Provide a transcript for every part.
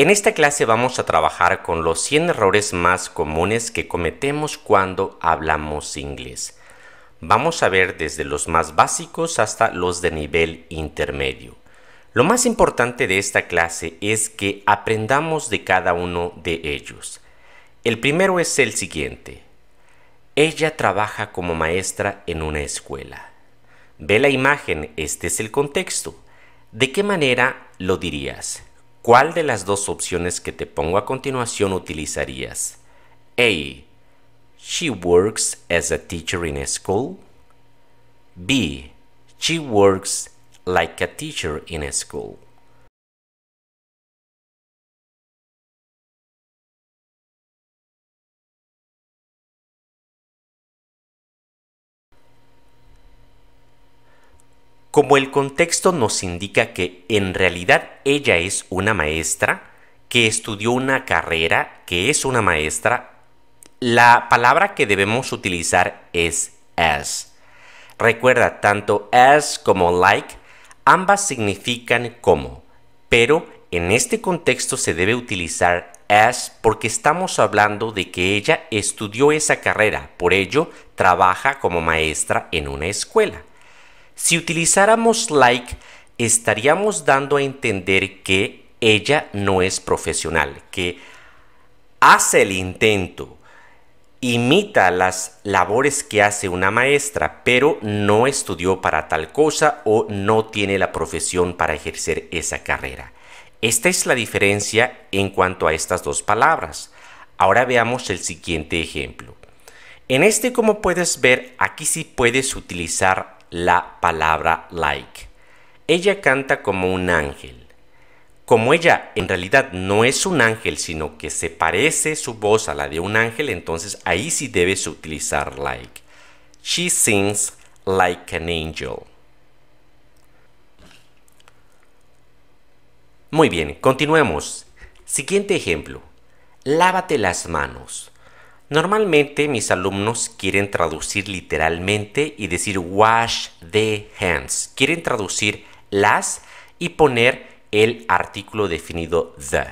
En esta clase vamos a trabajar con los 100 errores más comunes que cometemos cuando hablamos inglés. Vamos a ver desde los más básicos hasta los de nivel intermedio. Lo más importante de esta clase es que aprendamos de cada uno de ellos. El primero es el siguiente. Ella trabaja como maestra en una escuela. Ve la imagen, este es el contexto. ¿De qué manera lo dirías? ¿Cuál de las dos opciones que te pongo a continuación utilizarías? A. She works as a teacher in a school. B. She works like a teacher in a school. Como el contexto nos indica que en realidad ella es una maestra, que estudió una carrera, que es una maestra, la palabra que debemos utilizar es as. Recuerda, tanto as como like, ambas significan como, pero en este contexto se debe utilizar as porque estamos hablando de que ella estudió esa carrera, por ello trabaja como maestra en una escuela. Si utilizáramos like, estaríamos dando a entender que ella no es profesional, que hace el intento, imita las labores que hace una maestra, pero no estudió para tal cosa o no tiene la profesión para ejercer esa carrera. Esta es la diferencia en cuanto a estas dos palabras. Ahora veamos el siguiente ejemplo. En este, como puedes ver, aquí sí puedes utilizar la palabra like. Ella canta como un ángel. Como ella en realidad no es un ángel, sino que se parece su voz a la de un ángel, entonces ahí sí debes utilizar like. She sings like an angel. Muy bien, continuemos. Siguiente ejemplo. Lávate las manos. Normalmente mis alumnos quieren traducir literalmente y decir wash the hands. Quieren traducir las y poner el artículo definido the.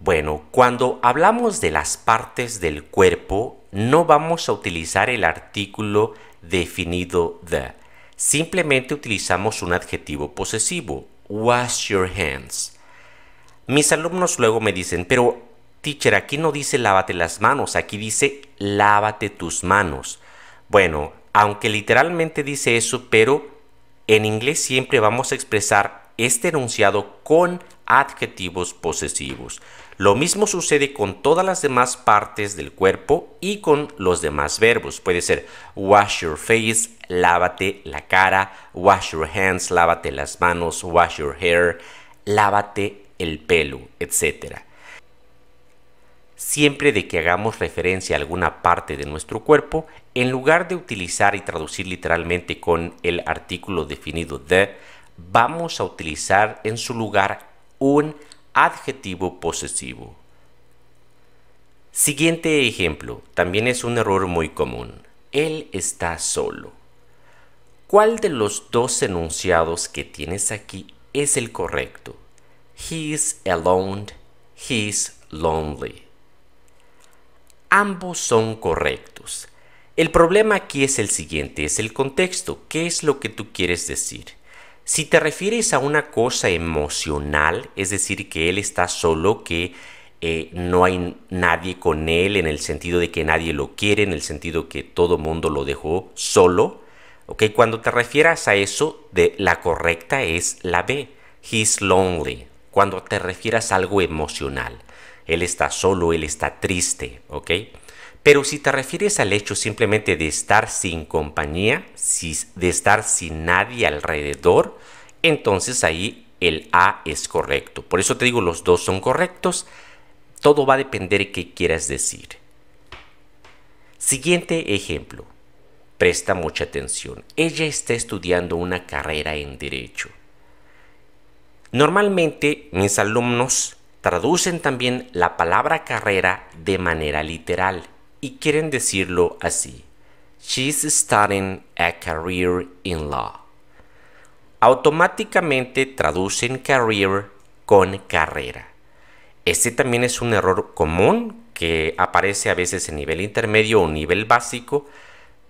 Bueno, cuando hablamos de las partes del cuerpo, no vamos a utilizar el artículo definido the. Simplemente utilizamos un adjetivo posesivo. Wash your hands. Mis alumnos luego me dicen, pero teacher, aquí no dice lávate las manos, aquí dice lávate tus manos. Bueno, aunque literalmente dice eso, pero en inglés siempre vamos a expresar este enunciado con adjetivos posesivos. Lo mismo sucede con todas las demás partes del cuerpo y con los demás verbos. Puede ser wash your face, lávate la cara, wash your hands, lávate las manos, wash your hair, lávate el pelo, etcétera siempre de que hagamos referencia a alguna parte de nuestro cuerpo, en lugar de utilizar y traducir literalmente con el artículo definido de, vamos a utilizar en su lugar un adjetivo posesivo. Siguiente ejemplo, también es un error muy común. Él está solo. ¿Cuál de los dos enunciados que tienes aquí es el correcto? He's alone, he's lonely. Ambos son correctos. El problema aquí es el siguiente, es el contexto. ¿Qué es lo que tú quieres decir? Si te refieres a una cosa emocional, es decir, que él está solo, que eh, no hay nadie con él en el sentido de que nadie lo quiere, en el sentido que todo mundo lo dejó solo, Cuando te refieras a eso, de, la correcta es la B, he's lonely, cuando te refieras a algo emocional él está solo, él está triste, ¿ok? Pero si te refieres al hecho simplemente de estar sin compañía, de estar sin nadie alrededor, entonces ahí el A es correcto. Por eso te digo, los dos son correctos. Todo va a depender de qué quieras decir. Siguiente ejemplo. Presta mucha atención. Ella está estudiando una carrera en derecho. Normalmente mis alumnos traducen también la palabra carrera de manera literal y quieren decirlo así. She's starting a career in law. Automáticamente traducen career con carrera. Este también es un error común que aparece a veces en nivel intermedio o nivel básico,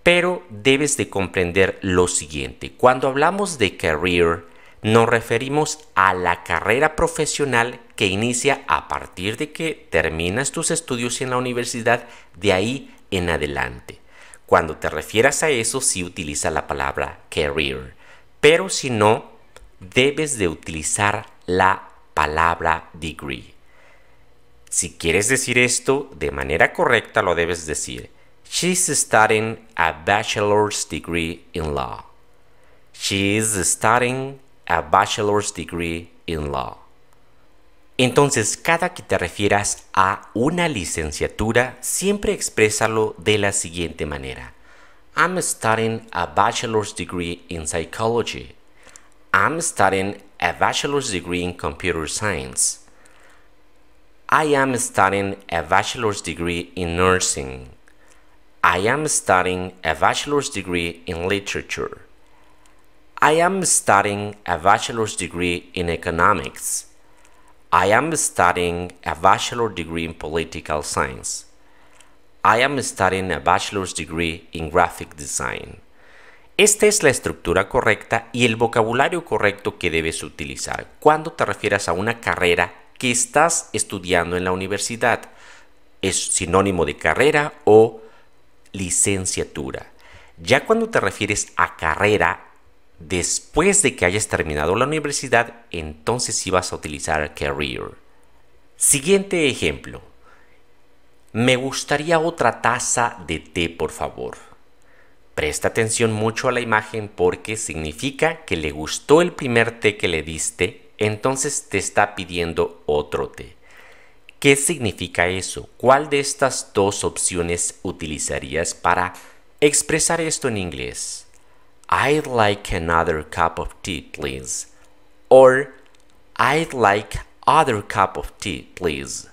pero debes de comprender lo siguiente. Cuando hablamos de career, nos referimos a la carrera profesional que inicia a partir de que terminas tus estudios en la universidad, de ahí en adelante. Cuando te refieras a eso, sí utiliza la palabra career, pero si no, debes de utilizar la palabra degree. Si quieres decir esto de manera correcta, lo debes decir. She's studying a bachelor's degree in law. She's studying a bachelor's degree in law. Entonces, cada que te refieras a una licenciatura, siempre exprésalo de la siguiente manera. I'm studying a bachelor's degree in psychology. I'm studying a bachelor's degree in computer science. I am studying a bachelor's degree in nursing. I am studying a bachelor's degree in literature. I am studying a bachelor's degree in economics. I am studying a bachelor degree in political science. I am studying a bachelor's degree in graphic design. Esta es la estructura correcta y el vocabulario correcto que debes utilizar cuando te refieras a una carrera que estás estudiando en la universidad. Es sinónimo de carrera o licenciatura. Ya cuando te refieres a carrera Después de que hayas terminado la universidad, entonces ibas vas a utilizar career. Siguiente ejemplo. Me gustaría otra taza de té, por favor. Presta atención mucho a la imagen porque significa que le gustó el primer té que le diste, entonces te está pidiendo otro té. ¿Qué significa eso? ¿Cuál de estas dos opciones utilizarías para expresar esto en inglés? I'd like another cup of tea, please. Or I'd like other cup of tea, please.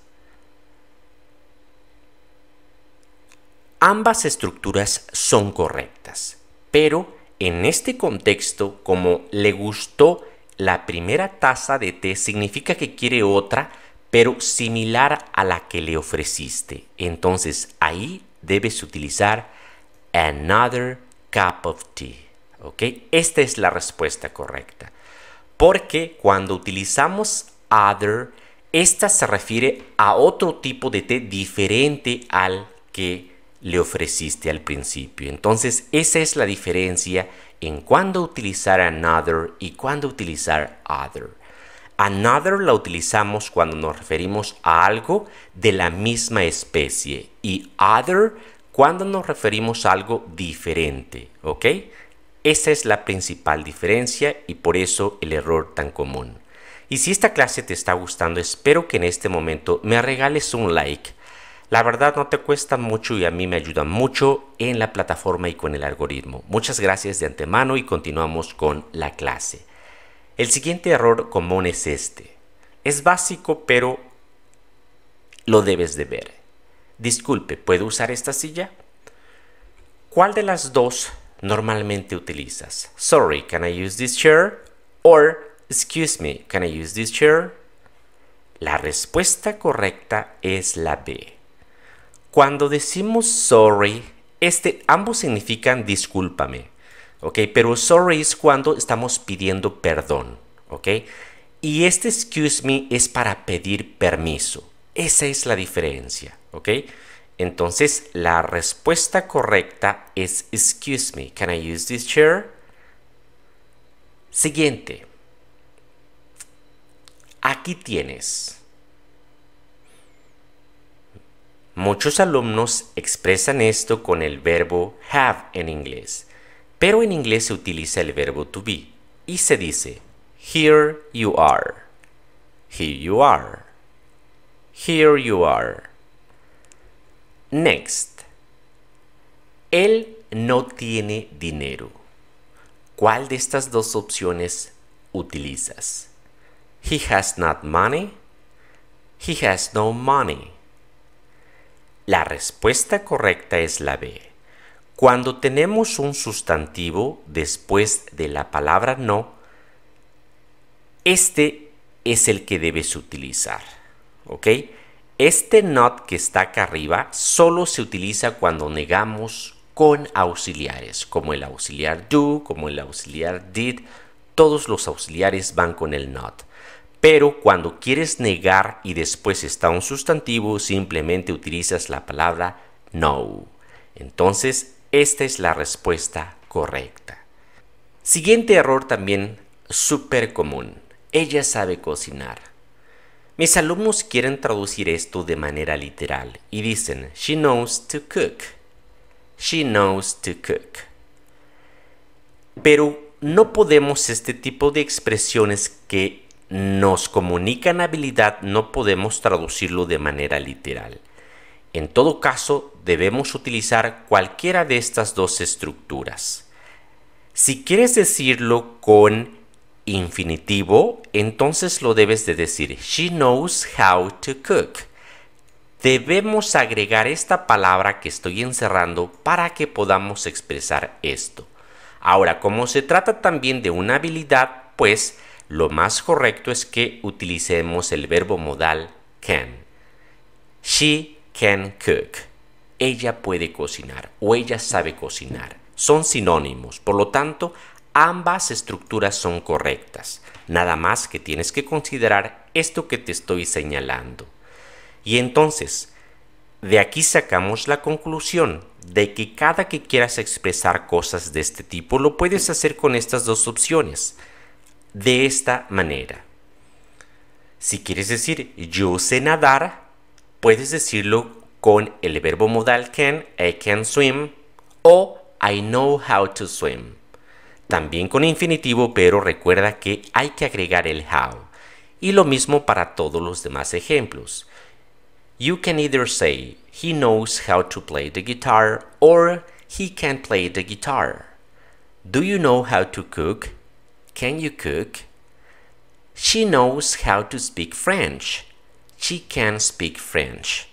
Ambas estructuras son correctas, pero en este contexto, como le gustó la primera taza de té, significa que quiere otra, pero similar a la que le ofreciste. Entonces ahí debes utilizar another cup of tea. ¿ok? Esta es la respuesta correcta. Porque cuando utilizamos other, esta se refiere a otro tipo de té diferente al que le ofreciste al principio. Entonces, esa es la diferencia en cuándo utilizar another y cuándo utilizar other. Another la utilizamos cuando nos referimos a algo de la misma especie y other cuando nos referimos a algo diferente, ¿ok? Esa es la principal diferencia y por eso el error tan común. Y si esta clase te está gustando, espero que en este momento me regales un like. La verdad no te cuesta mucho y a mí me ayuda mucho en la plataforma y con el algoritmo. Muchas gracias de antemano y continuamos con la clase. El siguiente error común es este. Es básico pero lo debes de ver. Disculpe, ¿puedo usar esta silla? ¿Cuál de las dos normalmente utilizas. Sorry, can I use this chair? Or, excuse me, can I use this chair? La respuesta correcta es la B. Cuando decimos sorry, este ambos significan discúlpame, ¿ok? Pero sorry es cuando estamos pidiendo perdón, ¿ok? Y este excuse me es para pedir permiso. Esa es la diferencia, ¿ok? Entonces, la respuesta correcta es Excuse me, can I use this chair? Siguiente. Aquí tienes. Muchos alumnos expresan esto con el verbo have en inglés, pero en inglés se utiliza el verbo to be y se dice Here you are. Here you are. Here you are. Next. Él no tiene dinero. ¿Cuál de estas dos opciones utilizas? He has not money. He has no money. La respuesta correcta es la B. Cuando tenemos un sustantivo después de la palabra no, este es el que debes utilizar. ¿Ok? Este not que está acá arriba solo se utiliza cuando negamos con auxiliares, como el auxiliar do, como el auxiliar did, todos los auxiliares van con el not. Pero cuando quieres negar y después está un sustantivo, simplemente utilizas la palabra no. Entonces, esta es la respuesta correcta. Siguiente error también súper común. Ella sabe cocinar. Mis alumnos quieren traducir esto de manera literal y dicen, She knows to cook. She knows to cook. Pero no podemos este tipo de expresiones que nos comunican habilidad, no podemos traducirlo de manera literal. En todo caso, debemos utilizar cualquiera de estas dos estructuras. Si quieres decirlo con infinitivo, entonces lo debes de decir. She knows how to cook. Debemos agregar esta palabra que estoy encerrando para que podamos expresar esto. Ahora, como se trata también de una habilidad, pues lo más correcto es que utilicemos el verbo modal can. She can cook. Ella puede cocinar o ella sabe cocinar. Son sinónimos, por lo tanto, Ambas estructuras son correctas, nada más que tienes que considerar esto que te estoy señalando. Y entonces, de aquí sacamos la conclusión de que cada que quieras expresar cosas de este tipo lo puedes hacer con estas dos opciones, de esta manera. Si quieres decir yo sé nadar, puedes decirlo con el verbo modal can, I can swim, o I know how to swim. También con infinitivo, pero recuerda que hay que agregar el how. Y lo mismo para todos los demás ejemplos. You can either say, he knows how to play the guitar, or he can play the guitar. Do you know how to cook? Can you cook? She knows how to speak French. She can speak French.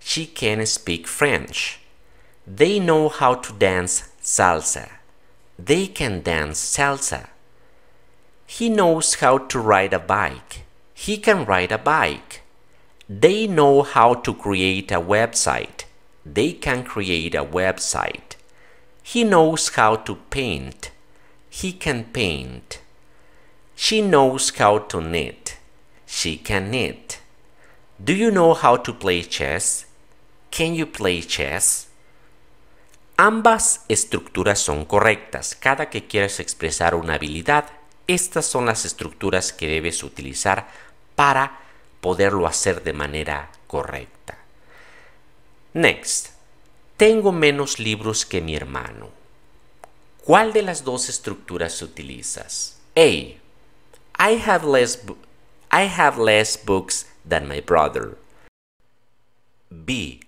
She can speak French. They know how to dance salsa. They can dance salsa. He knows how to ride a bike. He can ride a bike. They know how to create a website. They can create a website. He knows how to paint. He can paint. She knows how to knit. She can knit. Do you know how to play chess? Can you play chess? Ambas estructuras son correctas. Cada que quieras expresar una habilidad, estas son las estructuras que debes utilizar para poderlo hacer de manera correcta. Next. Tengo menos libros que mi hermano. ¿Cuál de las dos estructuras utilizas? A. I have less, I have less books than my brother. B.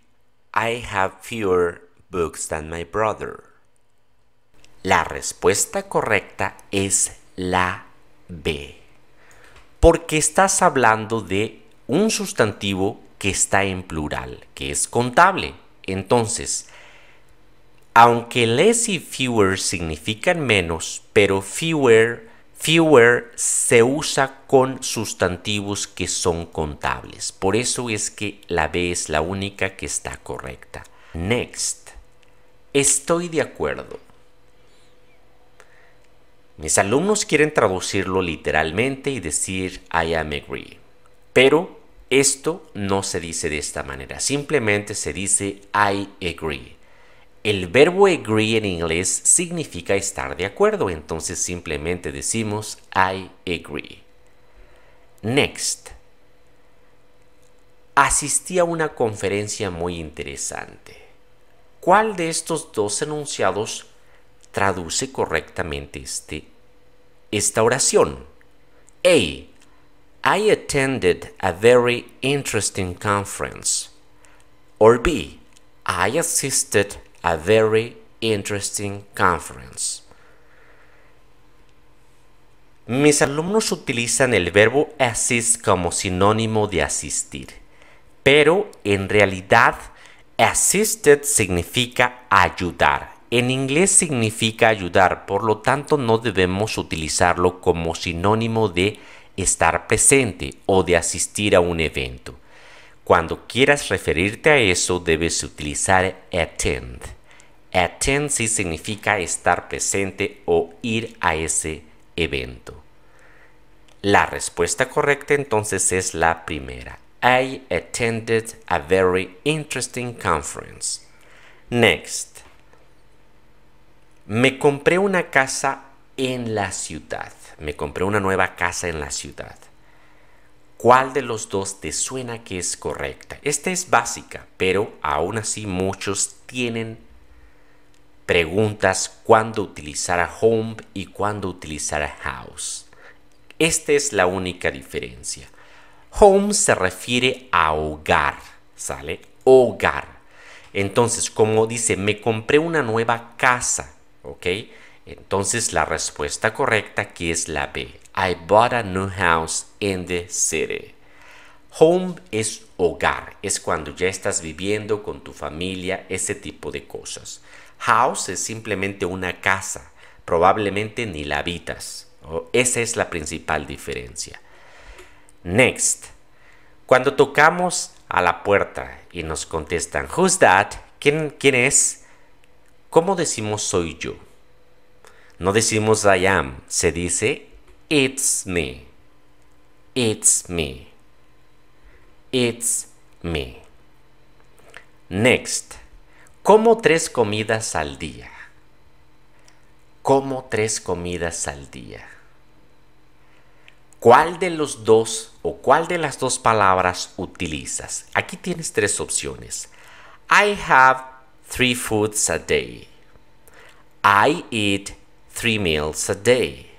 I have fewer books my brother? La respuesta correcta es la B, porque estás hablando de un sustantivo que está en plural, que es contable. Entonces, aunque less y fewer significan menos, pero fewer, fewer se usa con sustantivos que son contables. Por eso es que la B es la única que está correcta. Next. Estoy de acuerdo. Mis alumnos quieren traducirlo literalmente y decir I am agree. Pero esto no se dice de esta manera, simplemente se dice I agree. El verbo agree en inglés significa estar de acuerdo, entonces simplemente decimos I agree. Next. Asistí a una conferencia muy interesante. ¿Cuál de estos dos enunciados traduce correctamente este, esta oración? A. I attended a very interesting conference. Or B. I assisted a very interesting conference. Mis alumnos utilizan el verbo assist como sinónimo de asistir, pero en realidad Assisted significa ayudar. En inglés significa ayudar, por lo tanto no debemos utilizarlo como sinónimo de estar presente o de asistir a un evento. Cuando quieras referirte a eso debes utilizar attend. Attend sí significa estar presente o ir a ese evento. La respuesta correcta entonces es la primera. I attended a very interesting conference. Next. Me compré una casa en la ciudad. Me compré una nueva casa en la ciudad. ¿Cuál de los dos te suena que es correcta? Esta es básica, pero aún así muchos tienen preguntas cuándo utilizar a home y cuándo utilizar a house. Esta es la única diferencia. Home se refiere a hogar, ¿sale? Hogar. Entonces, como dice, me compré una nueva casa, ¿ok? Entonces la respuesta correcta aquí es la B. I bought a new house in the city. Home es hogar, es cuando ya estás viviendo con tu familia, ese tipo de cosas. House es simplemente una casa, probablemente ni la habitas. Esa es la principal diferencia. Next. Cuando tocamos a la puerta y nos contestan, Who's that? ¿Quién, quién es? ¿Cómo decimos soy yo? No decimos I am, se dice It's me. It's me. It's me. Next. Como tres comidas al día. Como tres comidas al día. ¿Cuál de los dos o cuál de las dos palabras utilizas? Aquí tienes tres opciones. I have three foods a day. I eat three meals a day.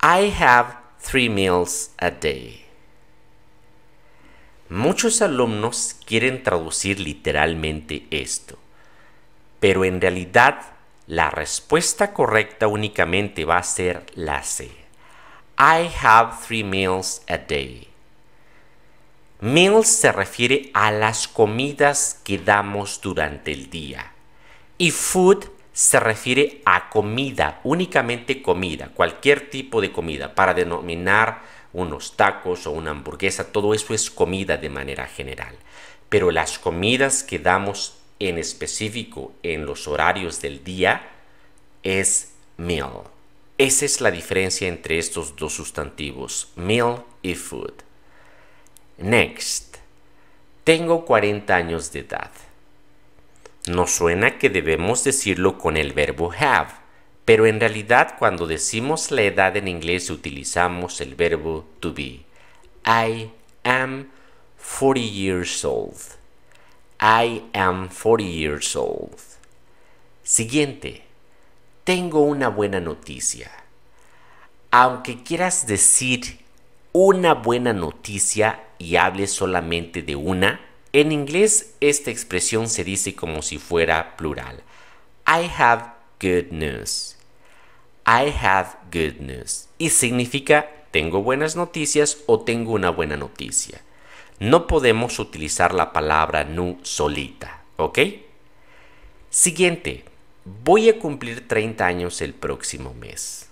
I have three meals a day. Muchos alumnos quieren traducir literalmente esto, pero en realidad la respuesta correcta únicamente va a ser la C. I have three meals a day. Meals se refiere a las comidas que damos durante el día. Y food se refiere a comida, únicamente comida, cualquier tipo de comida, para denominar unos tacos o una hamburguesa, todo eso es comida de manera general. Pero las comidas que damos en específico en los horarios del día es meal. Esa es la diferencia entre estos dos sustantivos, meal y food. Next. Tengo 40 años de edad. Nos suena que debemos decirlo con el verbo have, pero en realidad cuando decimos la edad en inglés utilizamos el verbo to be. I am 40 years old. I am 40 years old. Siguiente tengo una buena noticia. Aunque quieras decir una buena noticia y hables solamente de una, en inglés esta expresión se dice como si fuera plural. I have good news. I have good news. Y significa tengo buenas noticias o tengo una buena noticia. No podemos utilizar la palabra nu solita, ¿ok? Siguiente. Voy a cumplir 30 años el próximo mes.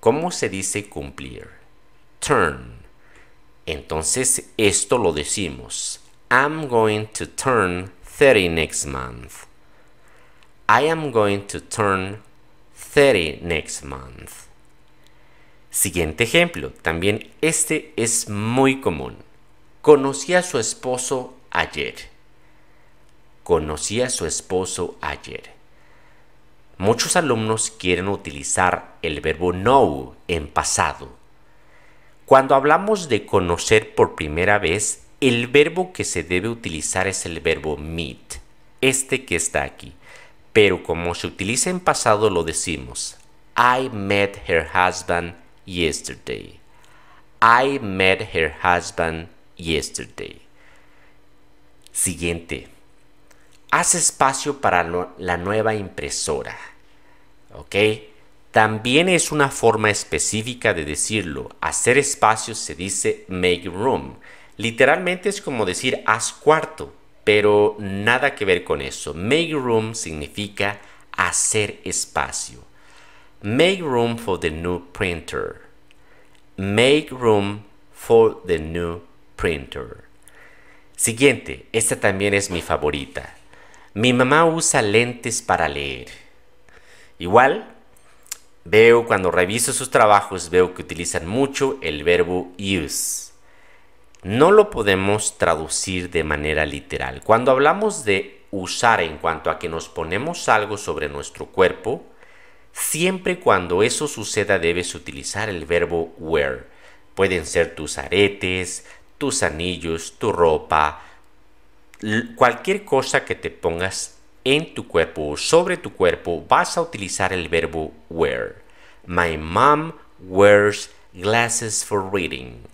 ¿Cómo se dice cumplir? Turn. Entonces esto lo decimos. I'm going to turn 30 next month. I am going to turn 30 next month. Siguiente ejemplo, también este es muy común. Conocí a su esposo ayer. Conocí a su esposo ayer. Muchos alumnos quieren utilizar el verbo know en pasado. Cuando hablamos de conocer por primera vez, el verbo que se debe utilizar es el verbo meet, este que está aquí. Pero como se utiliza en pasado lo decimos, I met her husband yesterday. I met her husband yesterday. Siguiente. Haz espacio para la nueva impresora. ¿Ok? También es una forma específica de decirlo. Hacer espacio se dice make room. Literalmente es como decir haz cuarto, pero nada que ver con eso. Make room significa hacer espacio. Make room for the new printer. Make room for the new printer. Siguiente, esta también es mi favorita. Mi mamá usa lentes para leer. Igual, veo cuando reviso sus trabajos, veo que utilizan mucho el verbo use. No lo podemos traducir de manera literal. Cuando hablamos de usar en cuanto a que nos ponemos algo sobre nuestro cuerpo, siempre cuando eso suceda debes utilizar el verbo wear. Pueden ser tus aretes, tus anillos, tu ropa, cualquier cosa que te pongas en tu cuerpo o sobre tu cuerpo, vas a utilizar el verbo wear. My mom wears glasses for reading.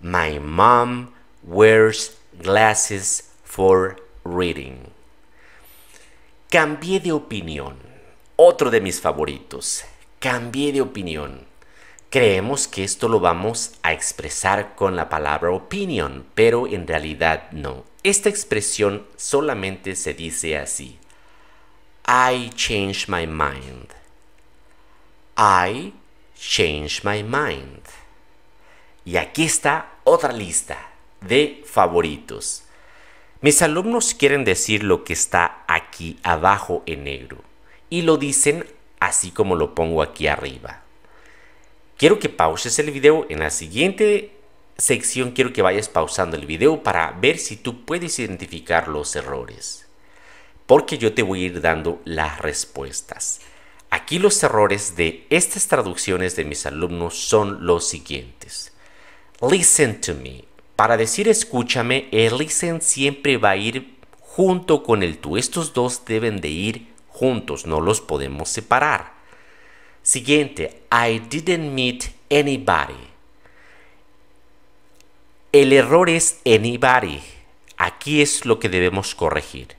My mom wears glasses for reading. Cambié de opinión. Otro de mis favoritos. Cambié de opinión. Creemos que esto lo vamos a expresar con la palabra opinion, pero en realidad no. Esta expresión solamente se dice así. I change my mind. I change my mind. Y aquí está otra lista de favoritos. Mis alumnos quieren decir lo que está aquí abajo en negro y lo dicen así como lo pongo aquí arriba. Quiero que pauses el video. En la siguiente sección quiero que vayas pausando el video para ver si tú puedes identificar los errores. Porque yo te voy a ir dando las respuestas. Aquí los errores de estas traducciones de mis alumnos son los siguientes. Listen to me. Para decir escúchame, el listen siempre va a ir junto con el tú. Estos dos deben de ir juntos, no los podemos separar. Siguiente, I didn't meet anybody. El error es anybody. Aquí es lo que debemos corregir.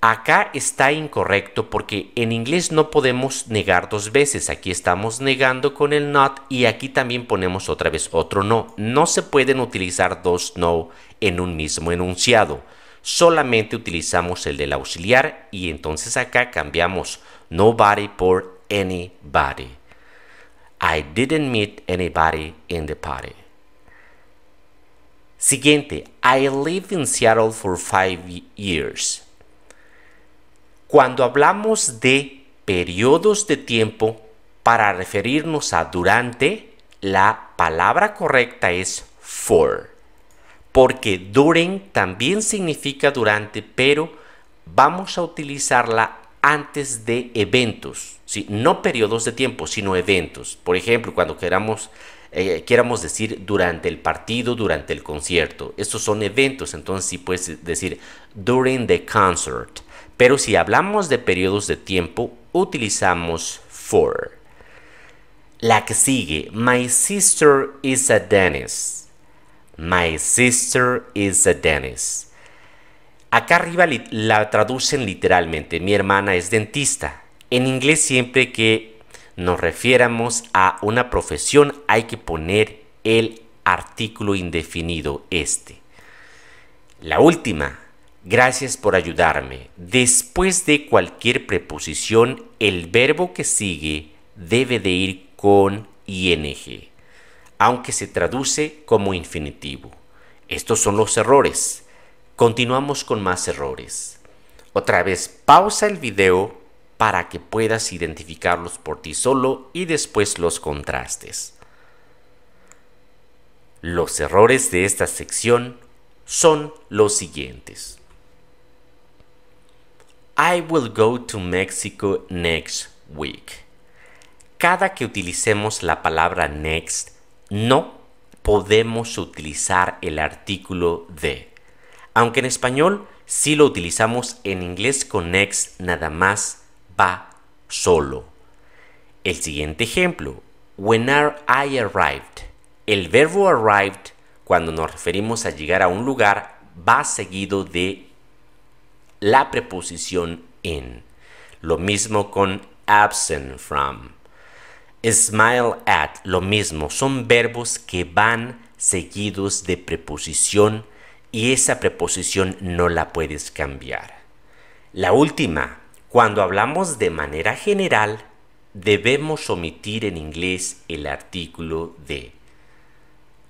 Acá está incorrecto porque en inglés no podemos negar dos veces. Aquí estamos negando con el not y aquí también ponemos otra vez otro no. No se pueden utilizar dos no en un mismo enunciado. Solamente utilizamos el del auxiliar y entonces acá cambiamos nobody por anybody. I didn't meet anybody in the party. Siguiente, I lived in Seattle for five years. Cuando hablamos de periodos de tiempo para referirnos a durante, la palabra correcta es for. Porque during también significa durante, pero vamos a utilizarla antes de eventos no periodos de tiempo, sino eventos. Por ejemplo, cuando queramos, eh, decir durante el partido, durante el concierto. Estos son eventos, entonces sí puedes decir during the concert. Pero si hablamos de periodos de tiempo, utilizamos for. La que sigue, my sister is a dentist. My sister is a dentist. Acá arriba la traducen literalmente, mi hermana es dentista. En inglés siempre que nos refiéramos a una profesión hay que poner el artículo indefinido este. La última, gracias por ayudarme. Después de cualquier preposición, el verbo que sigue debe de ir con ing, aunque se traduce como infinitivo. Estos son los errores. Continuamos con más errores. Otra vez, pausa el video para que puedas identificarlos por ti solo y después los contrastes. Los errores de esta sección son los siguientes. I will go to Mexico next week. Cada que utilicemos la palabra next, no podemos utilizar el artículo de. Aunque en español sí lo utilizamos en inglés con next nada más solo. El siguiente ejemplo, when are I arrived. El verbo arrived, cuando nos referimos a llegar a un lugar, va seguido de la preposición in. Lo mismo con absent from. Smile at, lo mismo, son verbos que van seguidos de preposición y esa preposición no la puedes cambiar. La última, cuando hablamos de manera general, debemos omitir en inglés el artículo de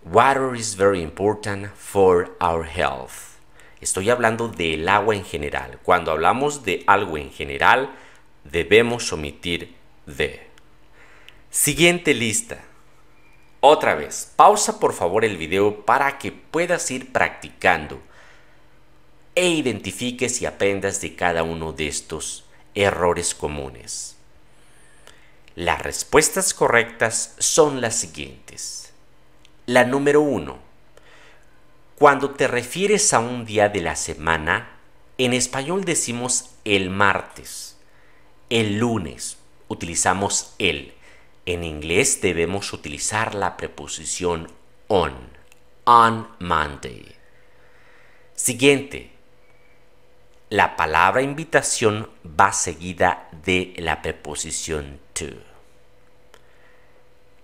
Water is very important for our health. Estoy hablando del agua en general. Cuando hablamos de algo en general, debemos omitir de. Siguiente lista. Otra vez, pausa por favor el video para que puedas ir practicando e identifiques y aprendas de cada uno de estos errores comunes. Las respuestas correctas son las siguientes. La número uno. Cuando te refieres a un día de la semana, en español decimos el martes, el lunes, utilizamos el. En inglés debemos utilizar la preposición on, on Monday. Siguiente, la palabra invitación va seguida de la preposición to.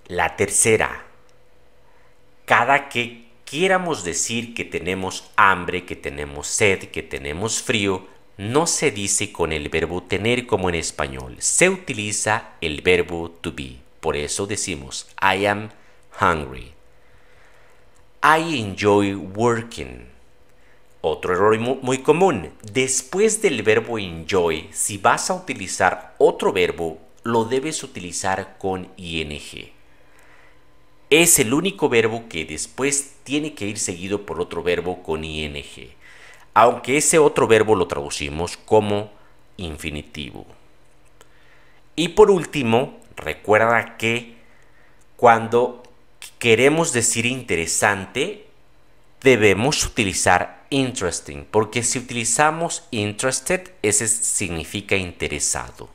La tercera, cada que quieramos decir que tenemos hambre, que tenemos sed, que tenemos frío, no se dice con el verbo tener como en español, se utiliza el verbo to be. Por eso decimos I am hungry. I enjoy working. Otro error muy común. Después del verbo enjoy, si vas a utilizar otro verbo, lo debes utilizar con ing. Es el único verbo que después tiene que ir seguido por otro verbo con ing, aunque ese otro verbo lo traducimos como infinitivo. Y por último, recuerda que cuando queremos decir interesante, debemos utilizar interesting, porque si utilizamos interested, ese significa interesado.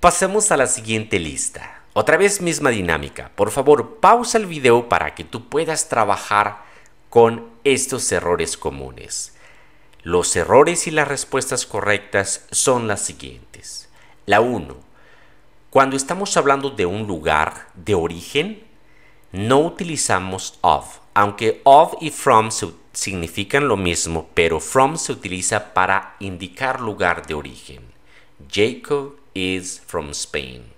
Pasemos a la siguiente lista. Otra vez misma dinámica. Por favor, pausa el video para que tú puedas trabajar con estos errores comunes. Los errores y las respuestas correctas son las siguientes. La 1. Cuando estamos hablando de un lugar de origen, no utilizamos of. Aunque of y from significan lo mismo, pero from se utiliza para indicar lugar de origen. Jacob is from Spain.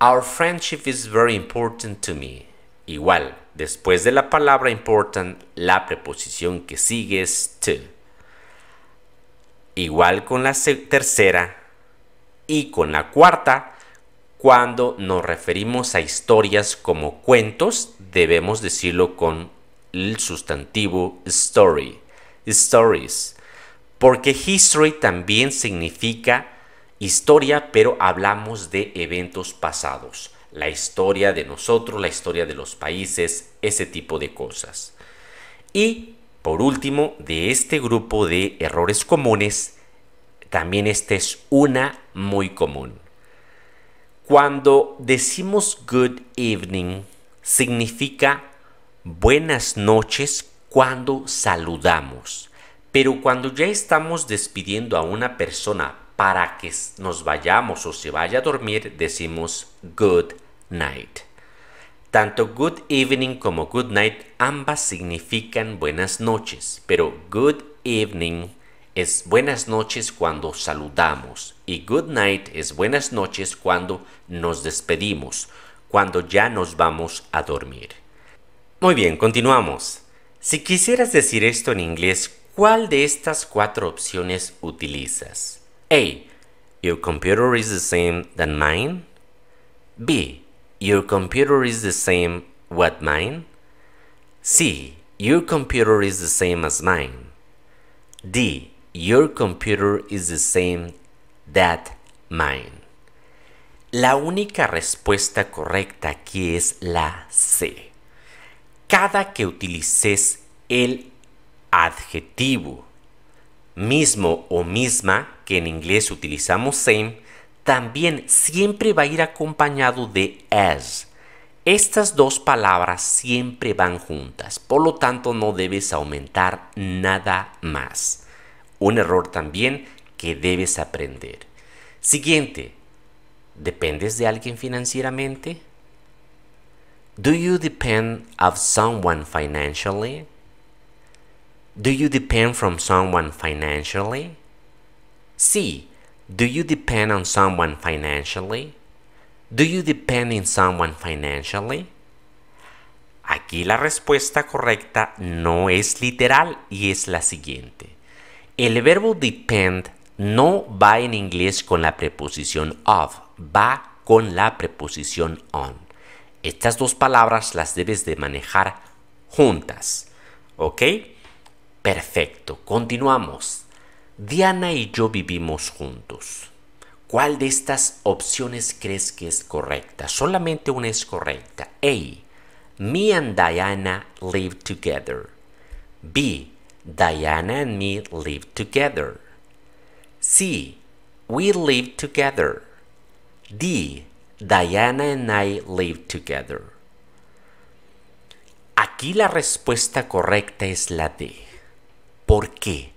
Our friendship is very important to me. Igual, después de la palabra important, la preposición que sigue es to. Igual con la tercera y con la cuarta, cuando nos referimos a historias como cuentos, debemos decirlo con el sustantivo story, stories, porque history también significa historia, pero hablamos de eventos pasados, la historia de nosotros, la historia de los países, ese tipo de cosas. Y por último, de este grupo de errores comunes, también esta es una muy común. Cuando decimos good evening, significa buenas noches cuando saludamos. Pero cuando ya estamos despidiendo a una persona para que nos vayamos o se vaya a dormir, decimos good night. Tanto good evening como good night ambas significan buenas noches, pero good evening es buenas noches cuando saludamos. Y good night es buenas noches cuando nos despedimos, cuando ya nos vamos a dormir. Muy bien, continuamos. Si quisieras decir esto en inglés, ¿cuál de estas cuatro opciones utilizas? A. Your computer is the same than mine. B. Your computer is the same what mine. C. Your computer is the same as mine. D. Your computer is the same that mine. La única respuesta correcta aquí es la C. Cada que utilices el adjetivo mismo o misma, que en inglés utilizamos same, también siempre va a ir acompañado de as. Estas dos palabras siempre van juntas, por lo tanto no debes aumentar nada más. Un error también que debes aprender. Siguiente, ¿dependes de alguien financieramente? Do you depend of someone financially? Do you depend from someone financially? Sí. Do you depend on someone financially? Do you depend in someone financially? Aquí la respuesta correcta no es literal y es la siguiente. El verbo depend no va en inglés con la preposición of, va con la preposición on. Estas dos palabras las debes de manejar juntas. ¿Ok? Perfecto, continuamos. Diana y yo vivimos juntos. ¿Cuál de estas opciones crees que es correcta? Solamente una es correcta. A. Me and Diana live together. B. Diana and me live together. C. We live together. D. Diana and I live together. Aquí la respuesta correcta es la D. ¿Por qué?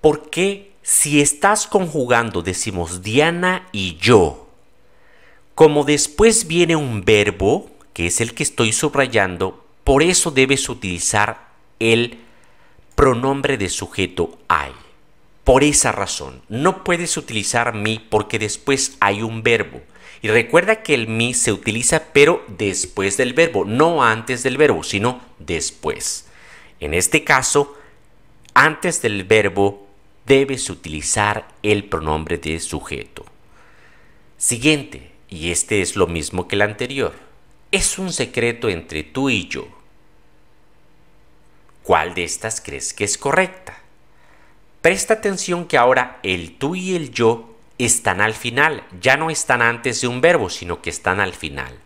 Porque si estás conjugando, decimos Diana y yo, como después viene un verbo, que es el que estoy subrayando, por eso debes utilizar el pronombre de sujeto I por esa razón. No puedes utilizar mi porque después hay un verbo. Y recuerda que el mi se utiliza pero después del verbo, no antes del verbo, sino después. En este caso, antes del verbo debes utilizar el pronombre de sujeto. Siguiente, y este es lo mismo que el anterior. Es un secreto entre tú y yo. ¿Cuál de estas crees que es correcta? Presta atención que ahora el tú y el yo están al final, ya no están antes de un verbo, sino que están al final.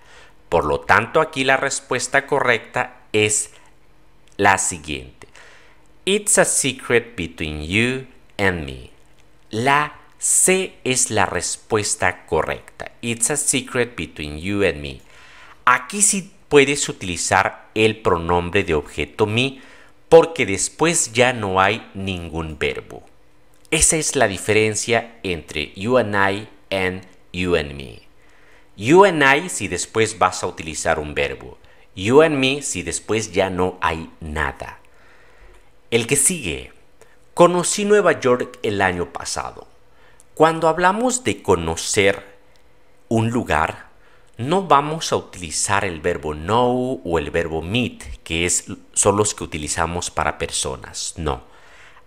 Por lo tanto, aquí la respuesta correcta es la siguiente. It's a secret between you and me. La C es la respuesta correcta. It's a secret between you and me. Aquí sí puedes utilizar el pronombre de objeto me porque después ya no hay ningún verbo. Esa es la diferencia entre you and I and you and me. You and I si después vas a utilizar un verbo. You and me si después ya no hay nada. El que sigue. Conocí Nueva York el año pasado. Cuando hablamos de conocer un lugar, no vamos a utilizar el verbo know o el verbo meet, que es, son los que utilizamos para personas. No.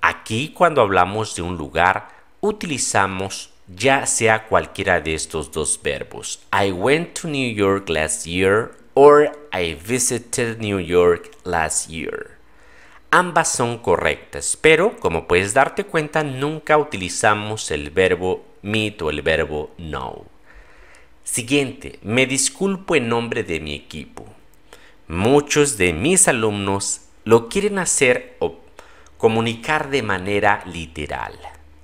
Aquí cuando hablamos de un lugar, utilizamos ya sea cualquiera de estos dos verbos. I went to New York last year or I visited New York last year. Ambas son correctas, pero como puedes darte cuenta, nunca utilizamos el verbo meet o el verbo know. Siguiente, me disculpo en nombre de mi equipo. Muchos de mis alumnos lo quieren hacer o comunicar de manera literal.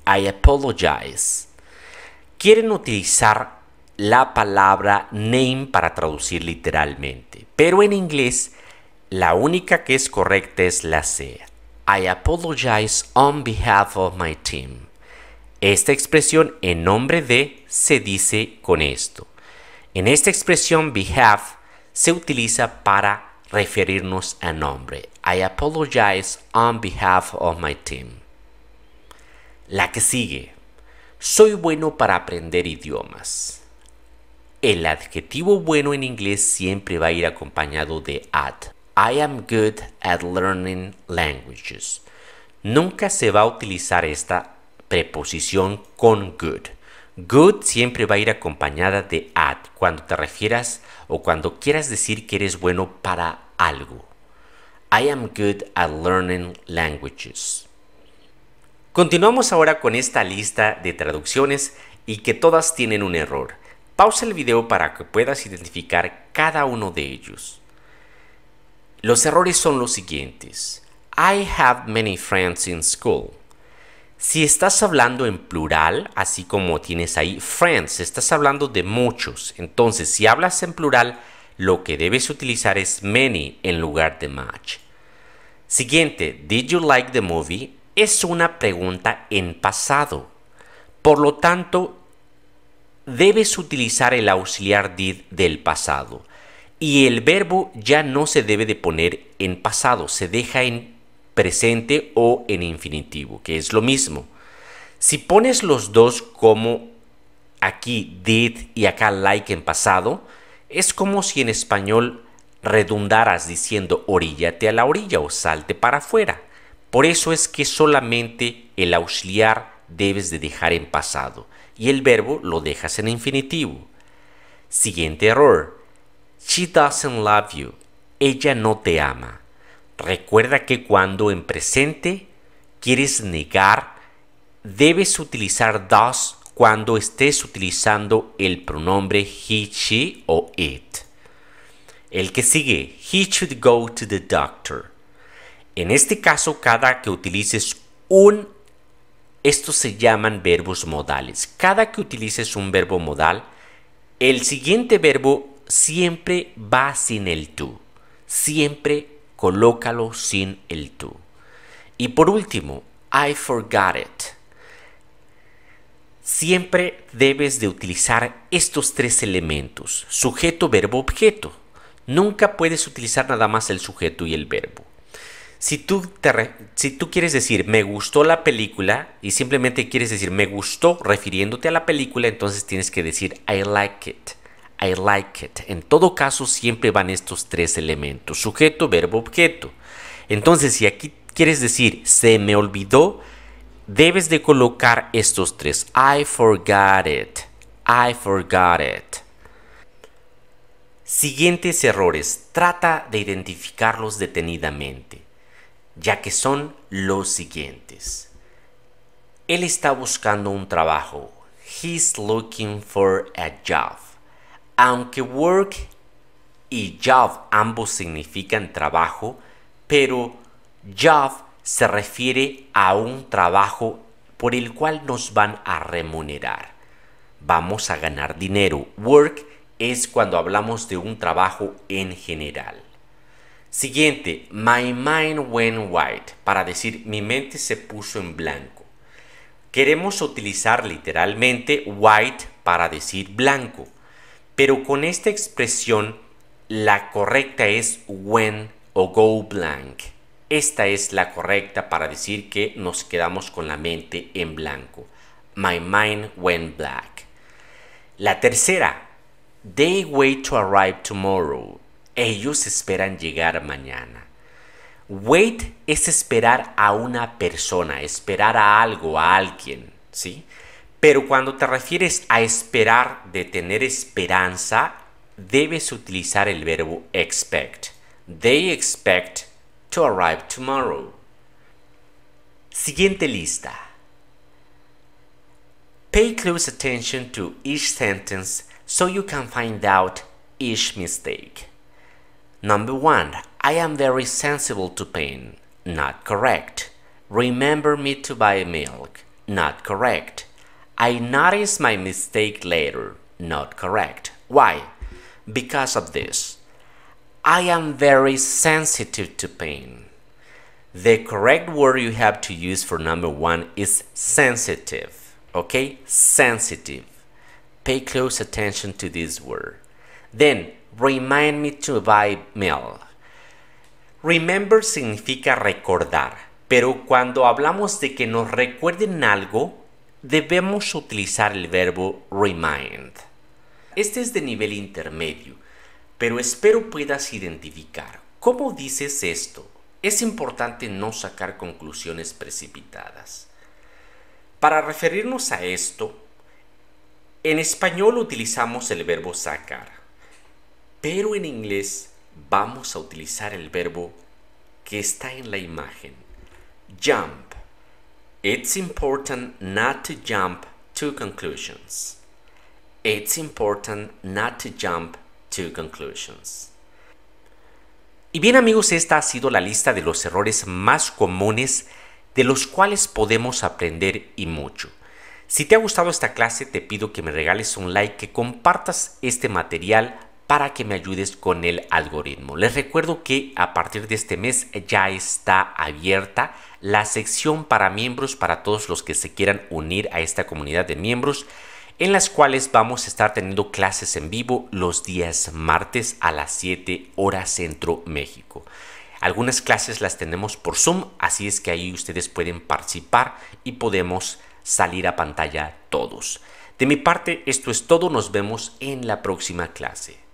I apologize. Quieren utilizar la palabra name para traducir literalmente, pero en inglés la única que es correcta es la C. I apologize on behalf of my team. Esta expresión en nombre de se dice con esto. En esta expresión behalf se utiliza para referirnos a nombre. I apologize on behalf of my team. La que sigue. Soy bueno para aprender idiomas. El adjetivo bueno en inglés siempre va a ir acompañado de at. I am good at learning languages. Nunca se va a utilizar esta preposición con good. Good siempre va a ir acompañada de at cuando te refieras o cuando quieras decir que eres bueno para algo. I am good at learning languages. Continuamos ahora con esta lista de traducciones y que todas tienen un error. Pausa el video para que puedas identificar cada uno de ellos. Los errores son los siguientes. I have many friends in school. Si estás hablando en plural, así como tienes ahí friends, estás hablando de muchos. Entonces, si hablas en plural, lo que debes utilizar es many en lugar de much. Siguiente, did you like the movie? Es una pregunta en pasado. Por lo tanto, debes utilizar el auxiliar did del pasado. Y el verbo ya no se debe de poner en pasado, se deja en presente o en infinitivo, que es lo mismo. Si pones los dos como aquí did y acá like en pasado, es como si en español redundaras diciendo oríllate a la orilla o salte para afuera. Por eso es que solamente el auxiliar debes de dejar en pasado y el verbo lo dejas en infinitivo. Siguiente error. She doesn't love you. Ella no te ama. Recuerda que cuando en presente quieres negar, debes utilizar DOS cuando estés utilizando el pronombre he, she o it. El que sigue, he should go to the doctor. En este caso, cada que utilices un, estos se llaman verbos modales. Cada que utilices un verbo modal, el siguiente verbo siempre va sin el tú, Siempre colócalo sin el tú. Y por último, I forgot it. Siempre debes de utilizar estos tres elementos, sujeto, verbo, objeto. Nunca puedes utilizar nada más el sujeto y el verbo. Si tú, si tú quieres decir me gustó la película y simplemente quieres decir me gustó refiriéndote a la película, entonces tienes que decir I like it. I like it. En todo caso, siempre van estos tres elementos, sujeto, verbo, objeto. Entonces, si aquí quieres decir, se me olvidó, debes de colocar estos tres. I forgot it. I forgot it. Siguientes errores. Trata de identificarlos detenidamente, ya que son los siguientes. Él está buscando un trabajo. He's looking for a job aunque work y job ambos significan trabajo, pero job se refiere a un trabajo por el cual nos van a remunerar. Vamos a ganar dinero. Work es cuando hablamos de un trabajo en general. Siguiente, my mind went white, para decir mi mente se puso en blanco. Queremos utilizar literalmente white para decir blanco. Pero con esta expresión, la correcta es when o go blank. Esta es la correcta para decir que nos quedamos con la mente en blanco. My mind went black. La tercera, they wait to arrive tomorrow. Ellos esperan llegar mañana. Wait es esperar a una persona, esperar a algo, a alguien, ¿sí? Pero cuando te refieres a esperar, de tener esperanza, debes utilizar el verbo expect. They expect to arrive tomorrow. Siguiente lista. Pay close attention to each sentence so you can find out each mistake. Number 1. I am very sensible to pain. Not correct. Remember me to buy milk. Not correct. I noticed my mistake later, not correct. Why? Because of this. I am very sensitive to pain. The correct word you have to use for number one is sensitive. Okay? Sensitive. Pay close attention to this word. Then, remind me to buy milk. Remember significa recordar, pero cuando hablamos de que nos recuerden algo, debemos utilizar el verbo remind. Este es de nivel intermedio, pero espero puedas identificar cómo dices esto. Es importante no sacar conclusiones precipitadas. Para referirnos a esto, en español utilizamos el verbo sacar, pero en inglés vamos a utilizar el verbo que está en la imagen, jump It's important not to jump to conclusions. It's important not to jump to conclusions. Y bien amigos, esta ha sido la lista de los errores más comunes de los cuales podemos aprender y mucho. Si te ha gustado esta clase, te pido que me regales un like, que compartas este material para que me ayudes con el algoritmo. Les recuerdo que a partir de este mes ya está abierta la sección para miembros, para todos los que se quieran unir a esta comunidad de miembros, en las cuales vamos a estar teniendo clases en vivo los días martes a las 7 horas centro México. Algunas clases las tenemos por Zoom, así es que ahí ustedes pueden participar y podemos salir a pantalla todos. De mi parte, esto es todo, nos vemos en la próxima clase.